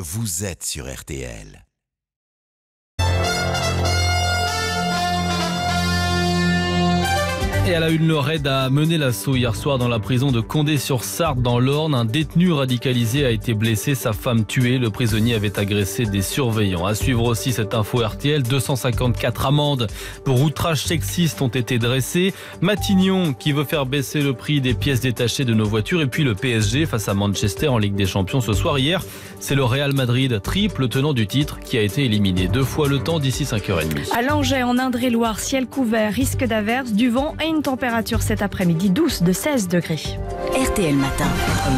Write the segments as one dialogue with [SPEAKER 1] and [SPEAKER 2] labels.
[SPEAKER 1] Vous êtes sur RTL. Et à la une, le raid a mené l'assaut hier soir dans la prison de Condé-sur-Sarthe dans l'Orne. Un détenu radicalisé a été blessé, sa femme tuée. Le prisonnier avait agressé des surveillants. À suivre aussi cette info RTL, 254 amendes pour outrage sexiste ont été dressées. Matignon qui veut faire baisser le prix des pièces détachées de nos voitures. Et puis le PSG face à Manchester en Ligue des Champions ce soir. Hier, c'est le Real Madrid, triple tenant du titre, qui a été éliminé. Deux fois le temps d'ici 5h30. À Langeais, en Indre-et-Loire, ciel couvert, risque d'averse, du vent et température cet après-midi douce de 16 degrés. RTL Matin.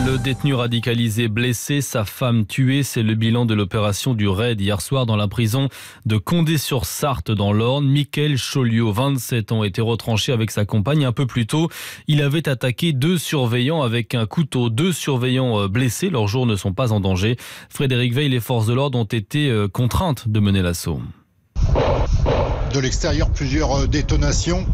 [SPEAKER 1] Le détenu radicalisé blessé, sa femme tuée, c'est le bilan de l'opération du raid hier soir dans la prison de Condé-sur-Sarthe dans l'Orne. Michael Choliot, 27 ans, était retranché avec sa compagne un peu plus tôt. Il avait attaqué deux surveillants avec un couteau. Deux surveillants euh, blessés, leurs jours ne sont pas en danger. Frédéric Veil, les forces de l'ordre ont été euh, contraintes de mener l'assaut. De l'extérieur, plusieurs euh, détonations.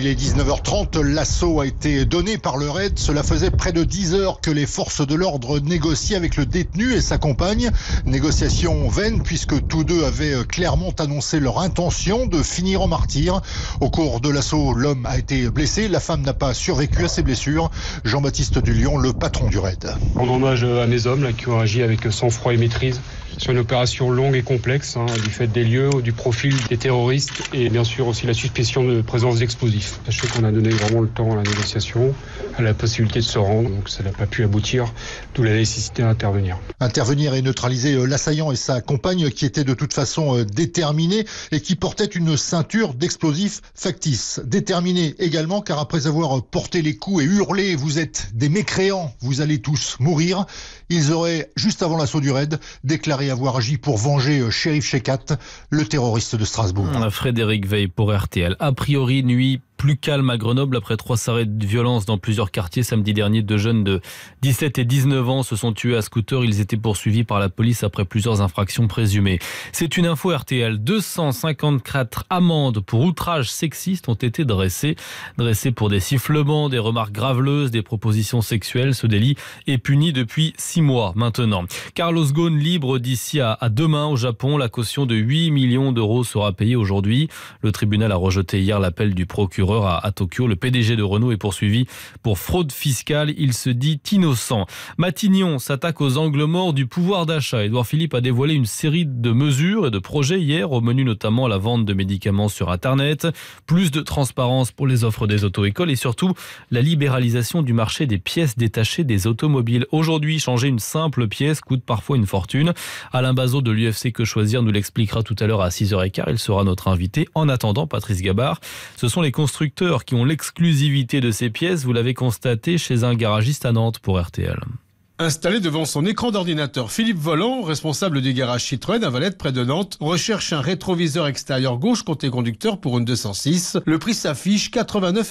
[SPEAKER 1] Il est 19h30, l'assaut a été donné par le raid. Cela faisait près de 10 heures que les forces de l'ordre négociaient avec le détenu et sa compagne. Négociation vaine puisque tous deux avaient euh, clairement annoncé leur intention de finir en martyr. Au cours de l'assaut, l'homme a été blessé, la femme n'a pas survécu à ses blessures. Jean-Baptiste Dulion, le patron du raid. En hommage à mes hommes qui ont agi avec sang-froid et maîtrise sur une opération longue et complexe hein, du fait des lieux, du profil des terroristes et bien sûr aussi la suspicion de présence d'explosifs. Sachez qu'on a donné vraiment le temps à la négociation, à la possibilité de se rendre, donc ça n'a pas pu aboutir, d'où la nécessité d'intervenir. Intervenir et neutraliser euh, l'assaillant et sa compagne qui était de toute façon euh, déterminée et qui portait une ceinture d'explosifs factices. Déterminée également car après avoir porté les coups et hurlé vous êtes des mécréants, vous allez tous mourir, ils auraient juste avant l'assaut du raid déclaré et avoir agi pour venger euh, Shérif Shekat, le terroriste de Strasbourg. Frédéric Veil pour RTL. A priori, nuit plus calme à Grenoble après trois arrêts de violence dans plusieurs quartiers samedi dernier. Deux jeunes de 17 et 19 ans se sont tués à scooter. Ils étaient poursuivis par la police après plusieurs infractions présumées. C'est une info RTL. 254 amendes pour outrage sexiste ont été dressées. Dressées pour des sifflements, des remarques graveleuses, des propositions sexuelles. Ce délit est puni depuis six mois maintenant. Carlos Ghosn libre d'ici à demain au Japon. La caution de 8 millions d'euros sera payée aujourd'hui. Le tribunal a rejeté hier l'appel du procureur à, Tokyo. Le PDG de Renault est poursuivi pour fraude fiscale. Il se dit innocent. Matignon s'attaque aux angles morts du pouvoir d'achat. Édouard Philippe a dévoilé une série de mesures et de projets hier, au menu notamment la vente de médicaments sur Internet, plus de transparence pour les offres des auto-écoles et surtout la libéralisation du marché des pièces détachées des automobiles. Aujourd'hui, changer une simple pièce coûte parfois une fortune. Alain Bazot de l'UFC Que Choisir nous l'expliquera tout à l'heure à 6h15. Il sera notre invité. En attendant, Patrice Gabard, ce sont les constructeurs constructeurs qui ont l'exclusivité de ces pièces, vous l'avez constaté chez un garagiste à Nantes pour RTL. Installé devant son écran d'ordinateur, Philippe Volant, responsable du garage Citroën à Valette près de Nantes, recherche un rétroviseur extérieur gauche compté conducteur pour une 206. Le prix s'affiche 89,83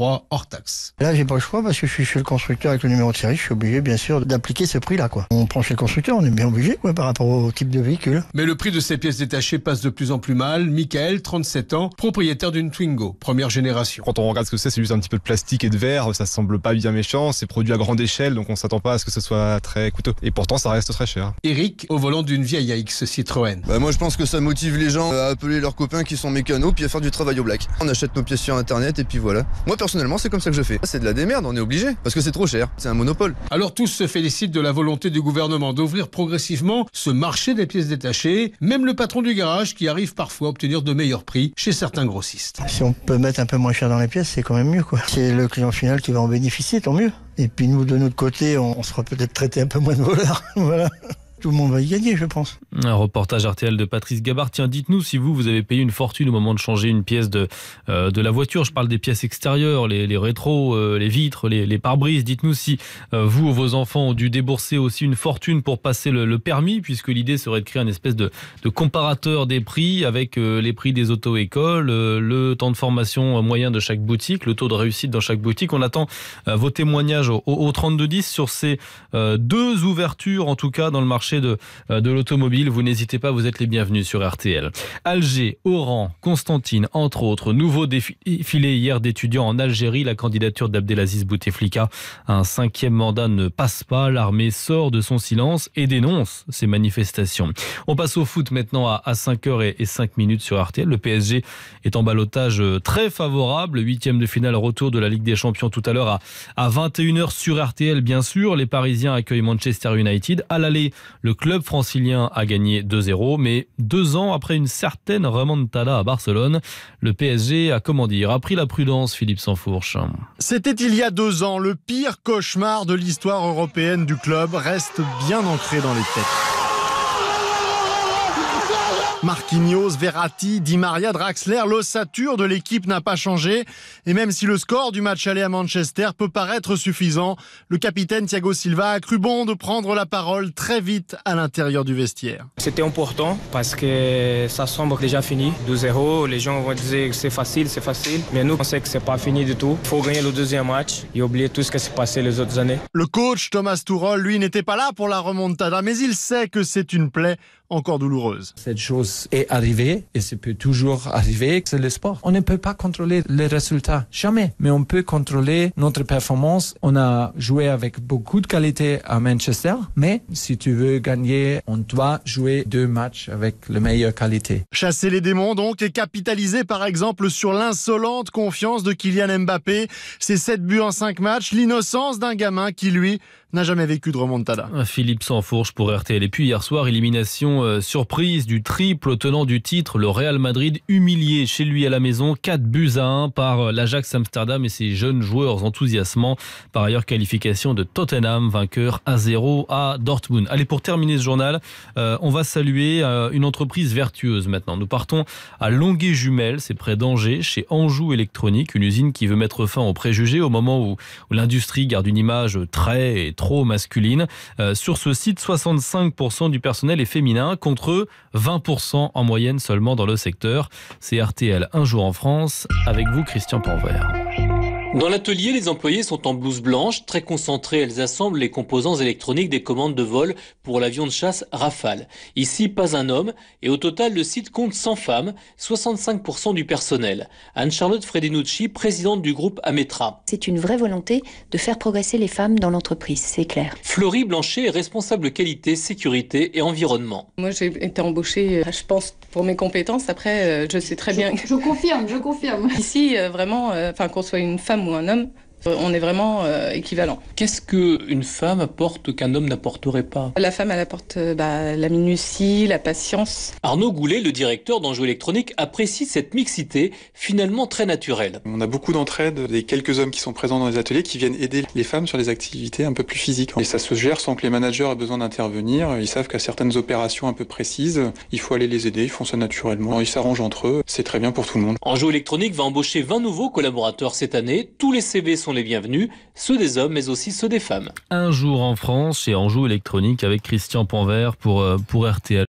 [SPEAKER 1] euros hors taxe. Là, j'ai pas le choix parce que je suis chez le constructeur avec le numéro de série. Je suis obligé, bien sûr, d'appliquer ce prix-là, quoi. On prend chez le constructeur, on est bien obligé, quoi, par rapport au type de véhicule. Mais le prix de ces pièces détachées passe de plus en plus mal. Michael, 37 ans, propriétaire d'une Twingo, première génération. Quand on regarde ce que c'est, c'est juste un petit peu de plastique et de verre. Ça semble pas bien méchant. C'est produit à grande échelle, donc on s'attend pas à ce que ce soit très coûteux. Et pourtant, ça reste très cher. Eric, au volant d'une vieille AX Citroën. Bah, moi, je pense que ça motive les gens à appeler leurs copains qui sont mécanos puis à faire du travail au black. On achète nos pièces sur internet et puis voilà. Moi, personnellement, c'est comme ça que je fais. Ah, c'est de la démerde, on est obligé parce que c'est trop cher. C'est un monopole. Alors, tous se félicitent de la volonté du gouvernement d'ouvrir progressivement ce marché des pièces détachées. Même le patron du garage qui arrive parfois à obtenir de meilleurs prix chez certains grossistes. Si on peut mettre un peu moins cher dans les pièces, c'est quand même mieux quoi. C'est le client final qui va en bénéficier, tant mieux. Et puis nous, de notre côté, on, sera peut-être traité un peu moins de voleurs. voilà tout le monde va y gagner, je pense. Un reportage RTL de Patrice Gabartien Tiens, dites-nous si vous, vous avez payé une fortune au moment de changer une pièce de, euh, de la voiture. Je parle des pièces extérieures, les, les rétros, euh, les vitres, les, pare-brises. Dites-nous si euh, vous ou vos enfants ont dû débourser aussi une fortune pour passer le, permis, puisque l'idée serait de créer une espèce de, comparateur des prix avec les prix des auto-écoles, le temps de formation moyen de chaque boutique, le taux de réussite dans chaque boutique. On attend vos témoignages au, 32 10 3210 sur ces deux ouvertures, en tout cas, dans le marché de, euh, de l'automobile, vous n'hésitez pas, vous êtes les bienvenus sur RTL. Alger, Oran, Constantine, entre autres, nouveau défilé hier d'étudiants en Algérie. La candidature d'Abdelaziz Bouteflika un cinquième mandat ne passe pas. L'armée sort de son silence et dénonce ces manifestations. On passe au foot maintenant à 5h et 5 minutes sur RTL. Le PSG est en balotage euh, très favorable. Huitième de finale retour de la Ligue des Champions tout à l'heure à 21h sur RTL, bien sûr. Les Parisiens accueillent Manchester United. À l'aller, le club francilien a gagné 2-0, mais deux ans après une certaine remontada à Barcelone, le PSG a, comment dire, a la prudence, Philippe Sanfourche. C'était il y a deux ans. Le pire cauchemar de l'histoire européenne du club reste bien ancré dans les têtes. Marquinhos, Verratti, Di Maria, Draxler, l'ossature de l'équipe n'a pas changé. Et même si le score du match allé à Manchester peut paraître suffisant, le capitaine Thiago Silva a cru bon de prendre la parole très vite à l'intérieur du vestiaire. C'était important parce que ça semble déjà fini. 2-0, les gens vont dire que c'est facile, c'est facile. Mais nous, on sait que c'est pas fini du tout. Il faut gagner le deuxième match et oublier tout ce qui s'est passé les autres années. Le coach Thomas Tuchel, lui, n'était pas là pour la remontada, mais il sait que c'est une plaie encore douloureuse. Cette chose est arrivé et ça peut toujours arriver, c'est le sport. On ne peut pas contrôler les résultats, jamais. Mais on peut contrôler notre performance. On a joué avec beaucoup de qualité à Manchester, mais si tu veux gagner, on doit jouer deux matchs avec la meilleure qualité. Chasser les démons donc et capitaliser par exemple sur l'insolente confiance de Kylian Mbappé, ses 7 buts en 5 matchs, l'innocence d'un gamin qui lui n'a jamais vécu de remontada. Philippe s'enfourche pour RTL. Et puis hier soir, élimination euh, surprise du triple tenant du titre, le Real Madrid humilié chez lui à la maison, 4 buts à 1 par euh, l'Ajax Amsterdam et ses jeunes joueurs enthousiasmants. Par ailleurs, qualification de Tottenham, vainqueur à 0 à Dortmund. Allez, pour terminer ce journal, euh, on va saluer une entreprise vertueuse maintenant. Nous partons à Longuet-Jumelles, c'est près d'Angers, chez Anjou Électronique, une usine qui veut mettre fin aux préjugés au moment où, l'industrie garde une image très et trop masculine. Euh, sur ce site, 65% du personnel est féminin contre 20% en moyenne seulement dans le secteur. C'est RTL Un jour en France avec vous Christian Panvert. Dans l'atelier, les employés sont en blouse blanche, très concentrés. Elles assemblent les composants électroniques des commandes de vol pour l'avion de chasse Rafale. Ici, pas un homme. Et au total, le site compte 100 femmes, 65% du personnel. Anne-Charlotte Fredinucci, présidente du groupe Ametra. C'est une vraie volonté de faire progresser les femmes dans l'entreprise, c'est clair. Florie Blanchet est responsable qualité, sécurité et environnement. Moi, j'ai été embauchée, euh, je pense, pour mes compétences. Après, euh, je sais très bien. Je confirme, je confirme. Ici, euh, vraiment, enfin, qu'on soit une femme Temuhan'ım Euh, on est vraiment euh, équivalent. Qu'est-ce qu'une femme apporte qu'un homme n'apporterait pas La femme, elle apporte euh, bah, la minutie, la patience. Arnaud Goulet, le directeur d'Enjeux électronique, apprécie cette mixité finalement très naturelle. On a beaucoup d'entraide des quelques hommes qui sont présents dans les ateliers qui viennent aider les femmes sur les activités un peu plus physiques. Et ça se gère sans que les managers aient besoin d'intervenir. Ils savent qu'à certaines opérations un peu précises, il faut aller les aider, ils font ça naturellement, ils s'arrangent entre eux. C'est très bien pour tout le monde. Enjeux électronique va embaucher 20 nouveaux collaborateurs cette année. Tous les CV sont les bienvenus, ceux des hommes mais aussi ceux des femmes. Un jour en France et en joue Électronique avec Christian Panvert pour, euh, pour RTL.